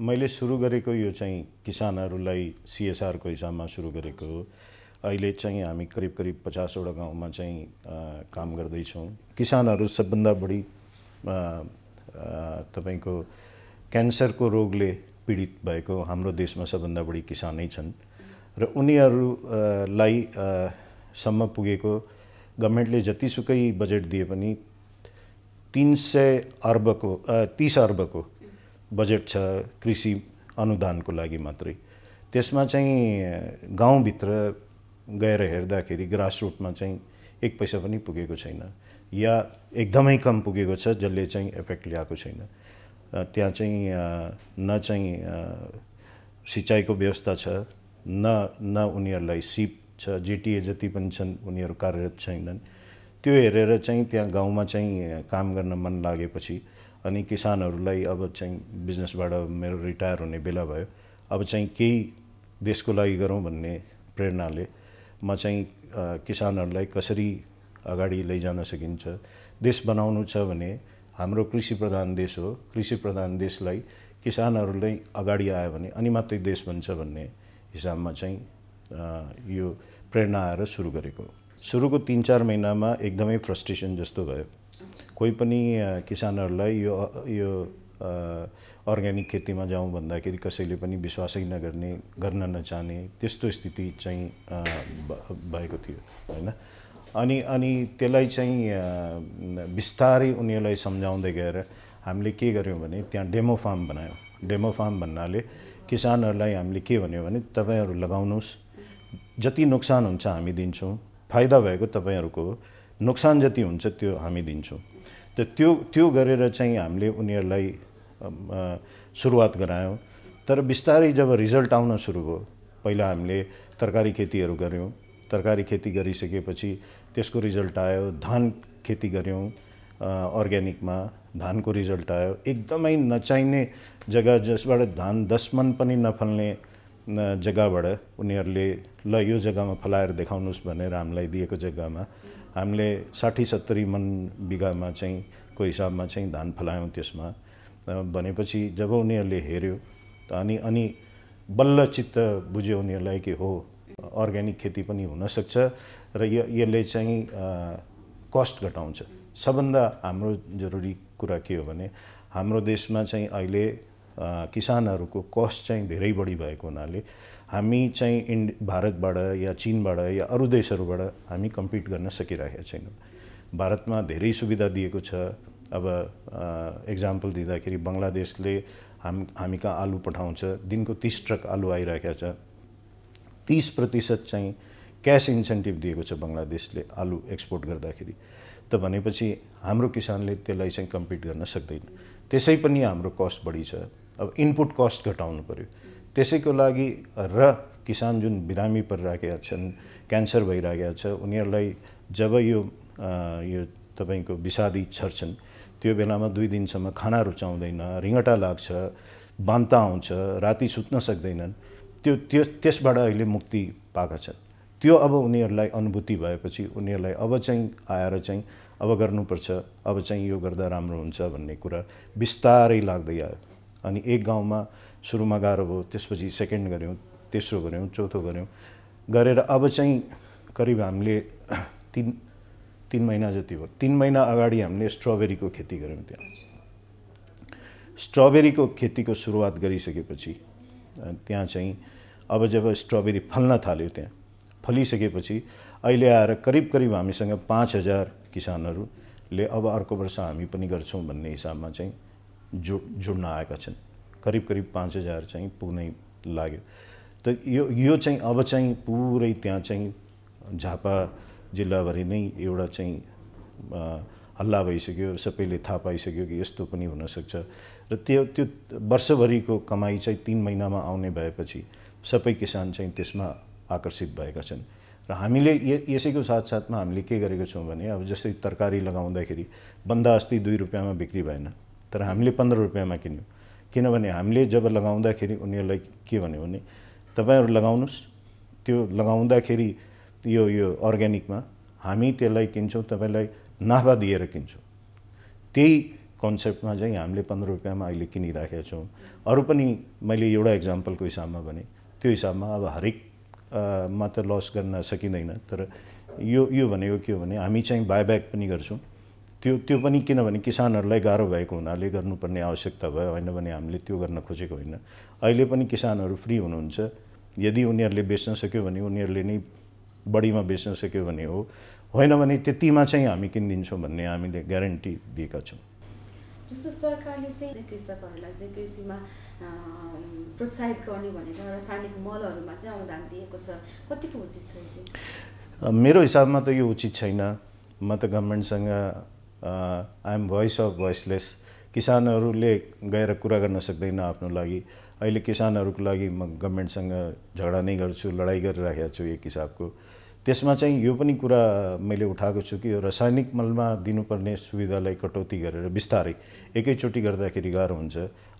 मैले सुरु गरेको यो चाहिँ किसानहरूलाई सिएसआरको हिसाबमा सुरु गरेको हो अहिले चाहिँ हामी करिब करिब पचासवटा गाउँमा चाहिँ काम गर्दैछौँ किसानहरू सबभन्दा बढी तपाईँको क्यान्सरको रोगले पीडित भएको हाम्रो देशमा सबभन्दा बढी किसानै छन् र उनीहरूलाई सम्म पुगेको गभर्मेन्टले जतिसुकै बजेट दिए पनि तिन सय अर्बको तिस अर्बको बजेट छ कृषि अनुदानको लागि मात्रै त्यसमा चाहिँ गाउँभित्र गएर हेर्दाखेरि ग्रासरुटमा चाहिँ एक पैसा पनि पुगेको छैन या एकदमै कम पुगेको छ जसले चाहिँ इफेक्ट ल्याएको छैन त्यहाँ चाहिँ न चाहिँ सिँचाइको व्यवस्था छ न न उनीहरूलाई सिप छ जिटिए जति पनि छन् उनीहरू कार्यरत छैनन् त्यो हेरेर चाहिँ त्यहाँ गाउँमा चाहिँ काम गर्न मन लागेपछि अनि किसानहरूलाई अब चाहिँ बिजनेसबाट मेरो रिटायर हुने बेला भयो अब चाहिँ केही देशको लागि गरौँ भन्ने प्रेरणाले म चाहिँ किसानहरूलाई कसरी अगाडि लैजान सकिन्छ देश बनाउनु छ भने हाम्रो कृषि प्रधान देश हो कृषि प्रधान देशलाई किसानहरूले अगाडि आयो भने अनि मात्रै देश बन्छ भन्ने हिसाबमा चाहिँ यो प्रेरणा आएर सुरु गरेको सुरुको तिन चार महिनामा एकदमै फ्रस्ट्रेसन जस्तो भयो कोही पनि किसानहरूलाई यो यो अर्ग्यानिक खेतीमा जाउँ भन्दाखेरि कसैले पनि विश्वासै नगर्ने गर्न नचाहने त्यस्तो स्थिति चाहिँ भएको थियो होइन अनि अनि त्यसलाई चाहिँ बिस्तारै उनीहरूलाई सम्झाउँदै गएर हामीले के गर्यौँ भने त्यहाँ डेमो फार्म बनायौँ डेमो फार्म भन्नाले किसानहरूलाई हामीले के भन्यो भने तपाईँहरू लगाउनुहोस् जति नोक्सान हुन्छ हामी दिन्छौँ फाइदा भएको तपाईँहरूको हो नोक्सान जति हुन्छ त्यो हामी दिन्छौँ त त्यो त्यो गरेर चाहिँ हामीले उनीहरूलाई सुरुवात गरायौँ तर बिस्तारै जब रिजल्ट आउन सुरु भयो पहिला हामीले तरकारी खेतीहरू गऱ्यौँ तरकारी खेती गरिसकेपछि त्यसको रिजल्ट आयो धान खेती गऱ्यौँ अर्ग्यानिकमा धानको रिजल्ट आयो एकदमै नचाहिने जग्गा जसबाट धान दस मन पनि नफल्ने जग्गाबाट उनीहरूले ल यो जग्गामा फलाएर देखाउनुहोस् भनेर हामीलाई दिएको जग्गामा हामीले साठी सत्तरी मन बिघामा चाहिँ को हिसाबमा चाहिँ धान फलायौँ त्यसमा भनेपछि जब उनीहरूले हेऱ्यो अनि अनि बल्ल चित्त बुझ्यो उनीहरूलाई कि हो अर्ग्यानिक खेती पनि हुनसक्छ र यो यसले चाहिँ कस्ट घटाउँछ सबभन्दा हाम्रो जरुरी कुरा के हो भने हाम्रो देशमा चाहिँ अहिले किसानहरूको कस्ट चाहिँ धेरै बढी भएको हुनाले हामी चाहिँ इन्ड भारतबाट या चिनबाट या अरू देशहरूबाट हामी कम्पिट गर्न सकिरहेका छैनौँ भारतमा धेरै सुविधा दिएको छ अब एक्जाम्पल दिँदाखेरि बङ्गलादेशले हाम हामी कहाँ आलु पठाउँछ दिनको तिस ट्रक आलु आइरहेको छ तिस प्रतिशत चाहिँ क्यास इन्सेन्टिभ दिएको छ बङ्गलादेशले आलु एक्सपोर्ट गर्दाखेरि त भनेपछि हाम्रो किसानले त्यसलाई चाहिँ कम्पिट गर्न सक्दैन त्यसै पनि हाम्रो कस्ट बढी छ अब इनपुट कस्ट घटाउनु पऱ्यो त्यसैको लागि र किसान जुन बिरामी परिरहेका छन् क्यान्सर भइरहेका छ उनीहरूलाई जब यो यो तपाईँको विषादी छर्छन् त्यो बेलामा दुई दिनसम्म खाना रुचाउँदैन रिङटा लाग्छ बान्ता आउँछ राति सुत्न सक्दैनन् त्यो त्यो त्यसबाट अहिले मुक्ति पाएका छन् त्यो अब उनीहरूलाई अनुभूति भएपछि उनीहरूलाई अब चाहिँ आएर चाहिँ अब गर्नुपर्छ अब चाहिँ यो गर्दा राम्रो हुन्छ भन्ने कुरा बिस्तारै लाग्दै आयो अनि एक गाउँमा सुरुमा गाह्रो भयो त्यसपछि सेकेन्ड गऱ्यौँ तेस्रो गऱ्यौँ चौथो गऱ्यौँ गरेर अब चाहिँ करिब हामीले तिन तिन महिना जति भयो तिन महिना अगाडि हामीले स्ट्रबेरीको खेती गऱ्यौँ त्यहाँ स्ट्रबेरीको खेतीको सुरुवात गरिसकेपछि त्यहाँ चाहिँ अब जब स्ट्रबेरी फल्न थाल्यो त्यहाँ फलिसकेपछि अहिले आएर करिब करिब हामीसँग पाँच हजार किसानहरूले अब अर्को वर्ष हामी पनि गर्छौँ भन्ने हिसाबमा चाहिँ जोड जुड्न आएका छन् करिब करिब पाँच हजार चाहिँ पुग्नै लाग्यो त यो यो चाहिँ अब चाहिँ पुरै त्यहाँ चाहिँ झापा जिल्लाभरि नै एउटा चाहिँ हल्ला भइसक्यो सबैले थाहा पाइसक्यो कि यस्तो पनि हुनसक्छ र त्यो त्यो वर्षभरिको कमाई चाहिँ तिन महिनामा आउने भएपछि सबै किसान चाहिँ त्यसमा आकर्षित भएका छन् र हामीले यसैको साथसाथमा हामीले के गरेको छौँ भने अब जस्तै तरकारी लगाउँदाखेरि बन्दा अस्ति दुई रुपियाँमा बिक्री भएन तर हामीले पन्ध्र रुपियाँमा किन्यौँ किनभने हामीले जब लगाउँदाखेरि उनीहरूलाई के भन्यो भने तपाईँहरू लगाउनुहोस् त्यो लगाउँदाखेरि यो यो अर्ग्यानिकमा हामी त्यसलाई किन्छौँ तपाईँलाई नाफा दिएर किन्छौँ त्यही कन्सेप्टमा चाहिँ हामीले पन्ध्र रुपियाँमा अहिले किनिराखेका छौँ अरू पनि मैले एउटा इक्जाम्पलको हिसाबमा भने त्यो हिसाबमा अब हरेक मात्र त लस गर्न सकिँदैन तर यो यो भनेको के हो भने हामी चाहिँ बायब्याक पनि गर्छौँ त्यो त्यो पनि किनभने किसानहरूलाई गाह्रो भएको हुनाले गर्नुपर्ने आवश्यकता भयो होइन भने हामीले त्यो गर्न खोजेको होइन अहिले पनि किसानहरू फ्री हुनुहुन्छ यदि उनीहरूले बेच्न सक्यो भने उनीहरूले नै बढीमा बेच्न सक्यो भने हो होइन भने त्यतिमा चाहिँ हामी किनिदिन्छौँ भन्ने हामीले ग्यारेन्टी दिएका छौँ जस्तो सरकारले चाहिँ कृषकहरूलाई चाहिँ कृषिमा प्रोत्साहित गर्ने भनेर रासायनिक मलहरूमा चाहिँ अनुदान दिएको छ कतिको उचित छ मेरो हिसाबमा त यो उचित छैन म त गभर्मेन्टसँग आइएम भोइस अफ भोइसलेस किसानहरूले गएर कुरा गर्न सक्दैन आफ्नो लागि अहिले किसानहरूको लागि म गभर्मेन्टसँग झगडा नै गर्छु लडाइँ गरिराखेको छु एक हिसाबको त्यसमा चाहिँ यो पनि कुरा मैले उठाएको छु कि यो रासायनिक मलमा दिनुपर्ने सुविधालाई कटौती गरेर बिस्तारै एकैचोटि गर्दाखेरि गाह्रो हुन्छ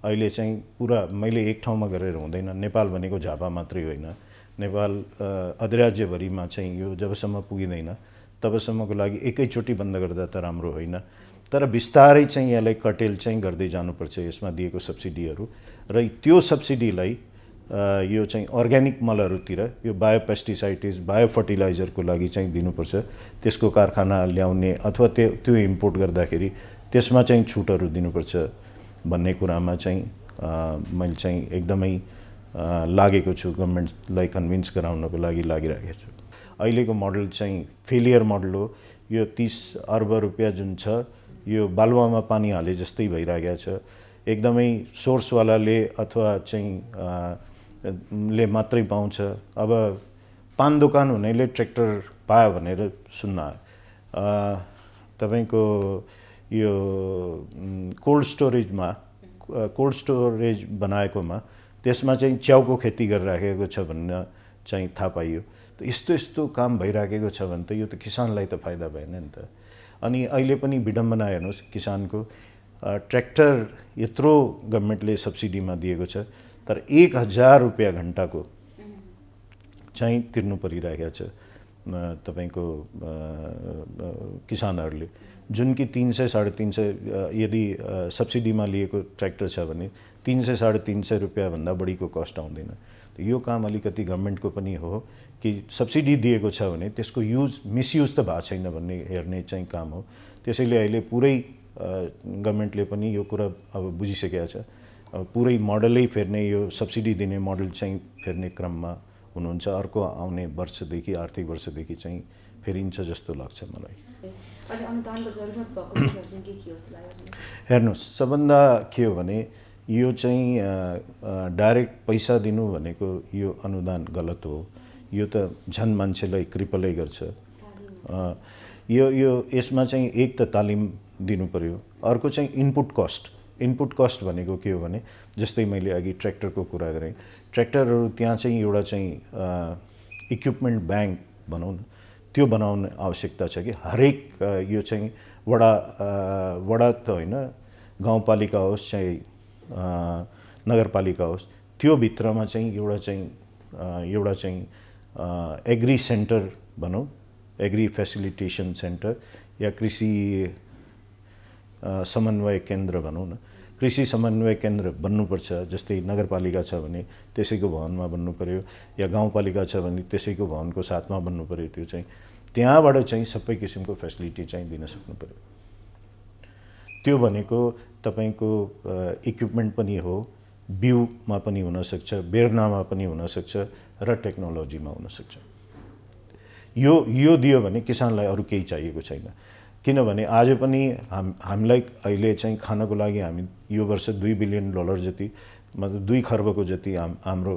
अहिले चाहिँ पुरा मैले एक ठाउँमा गरेर हुँदैन नेपाल भनेको झापा मात्रै होइन नेपाल अधिराज्यभरिमा चाहिँ यो जबसम्म पुगिँदैन तबसम्मको लागि एकैचोटि बन्द गर्दा त राम्रो होइन तर बिस्तारै चाहिँ यसलाई कटेल चाहिँ गर्दै जानुपर्छ यसमा दिएको सब्सिडीहरू र त्यो सब्सिडीलाई यो चाहिँ अर्ग्यानिक मलहरूतिर यो बायो पेस्टिसाइटिस बायो फर्टिलाइजरको लागि चाहिँ दिनुपर्छ त्यसको कारखाना ल्याउने अथवा त्यो त्यो इम्पोर्ट गर्दाखेरि त्यसमा चाहिँ छुटहरू दिनुपर्छ भन्ने कुरामा चाहिँ मैले चाहिँ एकदमै लागेको छु गभर्मेन्टलाई कन्भिन्स गराउनको लागि लागिरहेको छु अहिलेको मोडल चाहिँ फेलियर मोडल हो यो तिस अर्ब रुपियाँ जुन छ यो बालुवामा पानी हाले जस्तै भइरहेको छ एकदमै सोर्सवालाले अथवा चाहिँ ले मात्रै पाउँछ अब पान दोकान हुनेले ट्र्याक्टर पायो भनेर सुन्न तपाईँको यो कोल्ड स्टोरेजमा कोल्ड स्टोरेज बनाएकोमा त्यसमा चाहिँ च्याउको खेती गरिराखेको छ भन्न चाहिँ थाहा पाइयो यस्तो यस्तो काम भइराखेको छ भने त यो त किसानलाई त फाइदा भएन नि त अनि अहिले पनि विडम्बना हेर्नुहोस् किसानको ट्र्याक्टर यत्रो गभर्मेन्टले सब्सिडीमा दिएको छ तर एक हजार रुपियाँ घन्टाको चाहिँ तिर्नु परिरहेको छ तपाईँको किसानहरूले जुन कि तिन सय साढे तिन सय यदि सब्सिडीमा लिएको ट्र्याक्टर छ भने तिन सय साढे तिन सय रुपियाँभन्दा बढीको कस्ट आउँदैन यो काम अलिकति गभर्मेन्टको पनि हो कि सब्सिडी दिएको छ भने त्यसको युज मिसयुज त भएको छैन भन्ने हेर्ने चाहिँ काम हो त्यसैले अहिले पुरै गभर्मेन्टले पनि यो कुरा अब बुझिसकेको छ पुरै मोडलै फेर्ने यो सब्सिडी दिने मोडल चाहिँ फेर्ने क्रममा हुनुहुन्छ अर्को आउने वर्षदेखि आर्थिक वर्षदेखि चाहिँ फेरिन्छ जस्तो लाग्छ मलाई हेर्नुहोस् सबभन्दा के हो भने यो चाहिँ डाइरेक्ट पैसा दिनु भनेको यो अनुदान गलत हो यो त झन् मान्छेलाई कृपलै गर्छ यो यो यसमा चाहिँ एक त तालिम दिनु पऱ्यो अर्को चाहिँ इनपुट कस्ट इनपुट कस्ट भनेको के हो भने जस्तै मैले अघि ट्र्याक्टरको कुरा गरेँ ट्र्याक्टरहरू त्यहाँ चाहिँ एउटा चाहिँ इक्विपमेन्ट ब्याङ्क भनौँ न त्यो बनाउने आवश्यकता छ कि हरेक यो चाहिँ वडा वडा त होइन गाउँपालिका होस् चाहे नगरपालिका होस् त्योभित्रमा चाहिँ एउटा चाहिँ एउटा चाहिँ एग्री सेन्टर भनौँ एग्री फेसिलिटेसन सेन्टर या कृषि समन्वय केन्द्र भनौँ न कृषि समन्वय केन्द्र बन्नुपर्छ जस्तै नगरपालिका छ भने त्यसैको भवनमा बन्नु पऱ्यो या गाउँपालिका छ भने त्यसैको भवनको साथमा बन्नु पऱ्यो त्यो चाहिँ त्यहाँबाट चाहिँ सबै किसिमको फेसिलिटी चाहिँ दिन सक्नु पऱ्यो त्यो भनेको तपाईँको इक्विपमेन्ट पनि हो बिउमा पनि हुनसक्छ बेर्नामा पनि हुनसक्छ र टेक्नोलोजीमा हुनसक्छ यो यो दियो भने किसानलाई अरू केही चाहिएको छैन किनभने आज पनि हाम हामीलाई अहिले चाहिँ खानको लागि हामी यो वर्ष दुई बिलियन डलर जति मतलब दुई खर्बको जति हाम हाम्रो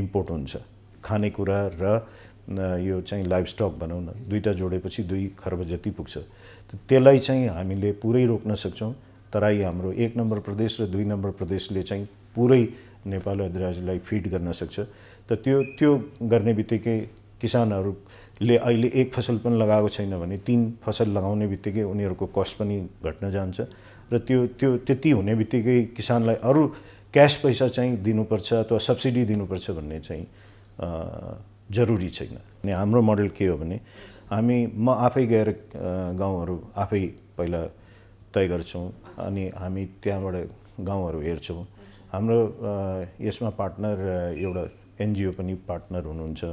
इम्पोर्ट हुन्छ खानेकुरा र यो चाहिँ लाइफ स्टक भनौँ दुईवटा जोडेपछि दुई खर्ब जति पुग्छ त्यसलाई चाहिँ हामीले पुरै रोक्न सक्छौँ तराई हाम्रो एक नम्बर प्रदेश र दुई नम्बर प्रदेशले चाहिँ पुरै नेपाल अधिराज्यलाई फिड गर्न सक्छ त त्यो त्यो गर्ने बित्तिकै किसानहरूले अहिले एक फसल पनि लगाएको छैन भने तिन फसल लगाउने बित्तिकै उनीहरूको कस्ट पनि घट्न जान्छ र त्यो त्यो त्यति हुने बित्तिकै किसानलाई अरू क्यास पैसा चाहिँ दिनुपर्छ अथवा सब्सिडी दिनुपर्छ भन्ने चाहिँ जरुरी छैन अनि हाम्रो मोडल के हो भने हामी म आफै गएर गाउँहरू आफै पहिला तय गर्छौँ अनि हामी त्यहाँबाट गाउँहरू हेर्छौँ हाम्रो यसमा पार्टनर एउटा एनजिओ पनि पार्टनर हुनुहुन्छ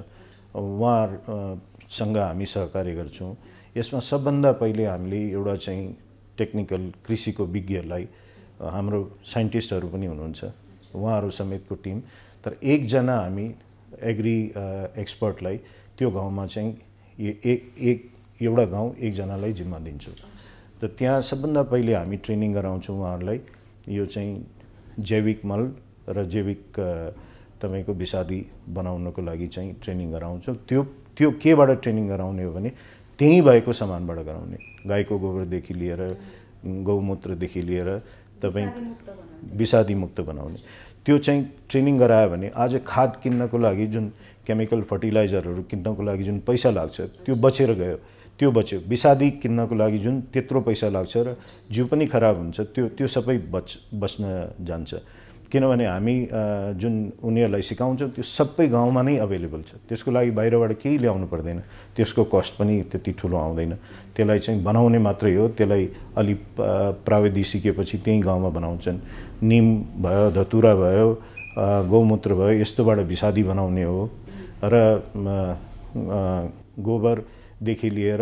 उहाँहरूसँग हामी सहकार्य गर्छौँ यसमा सबभन्दा पहिले हामीले एउटा चाहिँ टेक्निकल कृषिको विज्ञलाई हाम्रो साइन्टिस्टहरू पनि हुनुहुन्छ उहाँहरू समेतको टिम तर एकजना हामी एग्री एक्सपर्टलाई त्यो गाउँमा चाहिँ एक एक एउटा गाउँ एकजनालाई जिम्मा दिन्छु त त्यहाँ सबभन्दा पहिले हामी ट्रेनिङ गराउँछौँ उहाँहरूलाई यो चाहिँ जैविक मल र जैविक तपाईँको विषादी बनाउनको लागि चाहिँ ट्रेनिङ गराउँछौँ त्यो त्यो केबाट ट्रेनिङ गराउने हो भने त्यहीँ भएको सामानबाट गराउने गाईको गोबरदेखि लिएर गौमूत्रदेखि लिएर तपाईँ विषादी मुक्त बनाउने त्यो चाहिँ ट्रेनिङ गरायो भने आज खाद किन्नको लागि जुन केमिकल फर्टिलाइजरहरू किन्नको लागि जुन पैसा लाग्छ त्यो बचेर गयो त्यो बच्यो विषादी किन्नको लागि जुन त्यत्रो पैसा लाग्छ र जिउ पनि खराब हुन्छ त्यो त्यो सबै बच बच्न जान्छ किनभने हामी जुन उनीहरूलाई सिकाउँछौँ त्यो सबै गाउँमा नै अभाइलेबल छ त्यसको लागि बाहिरबाट केही ल्याउनु पर्दैन त्यसको कस्ट पनि त्यति ठुलो आउँदैन त्यसलाई चाहिँ बनाउने मात्रै हो त्यसलाई अलि प्राविधि सिकेपछि त्यहीँ गाउँमा बनाउँछन् निम भयो धतुरा भयो गौमूत्र भयो यस्तोबाट विषादी बनाउने हो र गोबरदेखि लिएर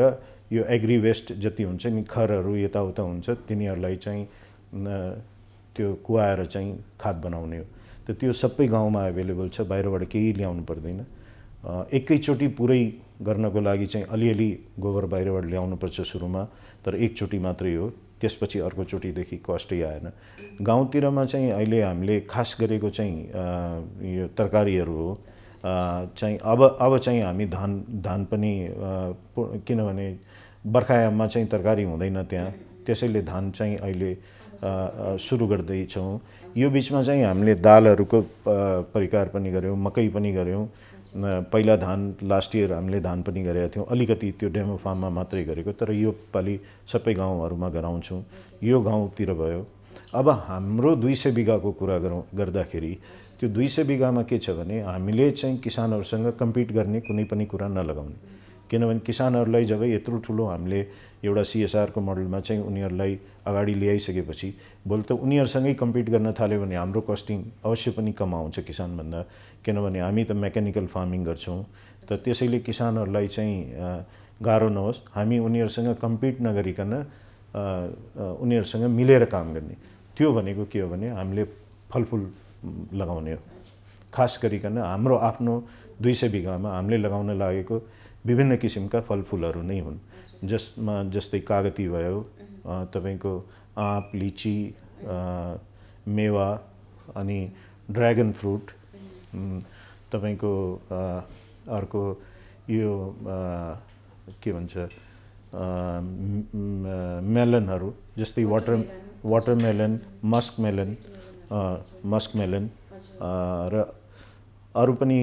यो एग्री वेस्ट जति हुन्छ नि खरहरू यताउता हुन्छ तिनीहरूलाई चाहिँ त्यो कुवाएर चाहिँ खाद बनाउने हो त त्यो सबै गाउँमा एभाइलेबल छ बाहिरबाट केही ल्याउनु पर्दैन एकैचोटि पुरै गर्नको लागि चाहिँ अलिअलि गोबर बाहिरबाट ल्याउनुपर्छ सुरुमा तर एकचोटि मात्रै हो त्यसपछि अर्कोचोटिदेखि कस्टै आएन गाउँतिरमा चाहिँ अहिले हामीले खास गरेको चाहिँ यो तरकारीहरू हो चाहिँ अब अब चाहिँ हामी धान धान पनि किनभने बर्खायाममा चाहिँ तरकारी हुँदैन त्यहाँ त्यसैले धान चाहिँ अहिले सुरु गर्दैछौँ यो बिचमा चाहिँ हामीले दालहरूको परिकार पनि गऱ्यौँ मकै पनि गऱ्यौँ पहिला धान लास्ट इयर हामीले धान पनि गरेका थियौँ अलिकति त्यो डेमो फार्ममा मात्रै गरेको तर यो योपालि सबै गाउँहरूमा गराउँछौँ यो गाउँतिर भयो अब हाम्रो दुई सय बिघाको कुरा गरौँ गर्दाखेरि त्यो दुई सय बिघामा के छ भने हामीले चाहिँ किसानहरूसँग कम्पिट गर्ने कुनै पनि कुरा नलगाउने किनभने किसानहरूलाई जब यत्रो ठुलो हामीले एउटा सिएसआरको मोडलमा चाहिँ उनीहरूलाई अगाडि ल्याइसकेपछि भोलि त उनीहरूसँगै कम्पिट गर्न थाल्यो भने हाम्रो कस्टिङ अवश्य पनि कम आउँछ किसानभन्दा किनभने हामी त मेकानिकल फार्मिङ गर्छौँ त त्यसैले किसानहरूलाई चाहिँ गाह्रो नहोस् हामी उनीहरूसँग कम्पिट नगरिकन उनीहरूसँग मिलेर काम गर्ने त्यो भनेको के हो भने हामीले फलफुल लगाउने हो खास गरिकन हाम्रो आफ्नो दुई सय बिघामा हामीले लगाउन लागेको विभिन्न किसिमका फलफुलहरू नै हुन् जसमा जस्तै कागती भयो तपाईँको आँप लिची मेवा अनि ड्र्यागन फ्रुट तपाईँको अर्को यो के भन्छ मेलनहरू जस्तै वाटर वाटरमेलन मस्कमेलन मस्कमेलन र अरू पनि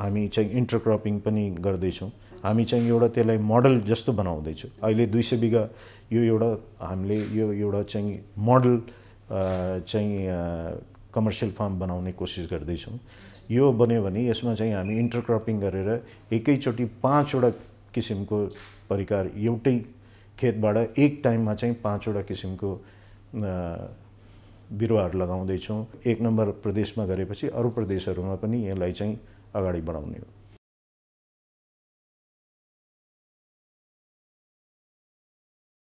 हामी चाहिँ इन्टरक्रपिङ पनि गर्दैछौँ हामी चाहिँ एउटा त्यसलाई मोडल जस्तो बनाउँदैछौँ अहिले दुई सय बिघा यो एउटा हामीले यो एउटा चाहिँ मोडल चाहिँ कमर्सियल फार्म बनाउने कोसिस गर्दैछौँ यो बन्यो भने यसमा चाहिँ हामी इन्टरक्रपिङ गरेर एकैचोटि पाँचवटा किसिमको परिकार एउटै खेतबाट एक टाइममा चाहिँ पाँचवटा किसिमको बिरुवाहरू लगाउँदैछौँ एक नम्बर प्रदेशमा गरेपछि अरू प्रदेशहरूमा पनि यसलाई चाहिँ अगाडि बढाउने हो